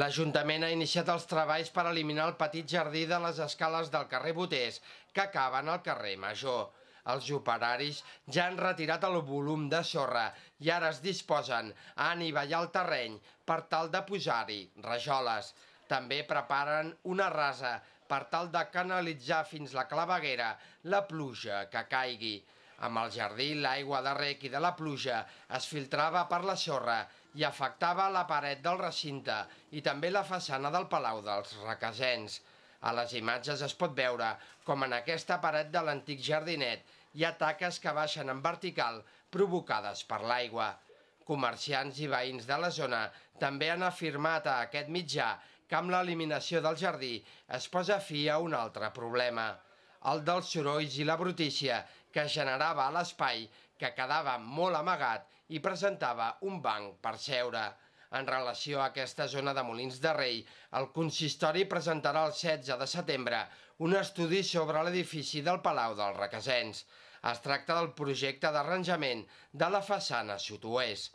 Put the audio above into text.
L'Ajuntament ha iniciat els treballs per eliminar el petit jardí de les escales del carrer Boters, que acaben al carrer Major. Els operaris ja han retirat el volum de sorra i ara es disposen a anivellar el terreny per tal de posar-hi rajoles. També preparen una rasa per tal de canalitzar fins la claveguera la pluja que caigui. Amb el jardí, l'aigua de rec i de la pluja es filtrava per la sorra i afectava la paret del recinte i també la façana del Palau dels Requesens. A les imatges es pot veure com en aquesta paret de l'antic jardinet hi ha taques que baixen en vertical provocades per l'aigua. Comerciants i veïns de la zona també han afirmat a aquest mitjà que amb l'eliminació del jardí es posa fi a un altre problema, el dels sorolls i la brutícia que generava l'espai que quedava molt amagat i presentava un banc per seure. En relació a aquesta zona de Molins de Rei, el consistori presentarà el 16 de setembre un estudi sobre l'edifici del Palau dels Requesens. Es tracta del projecte d'arranjament de la façana sud-oest.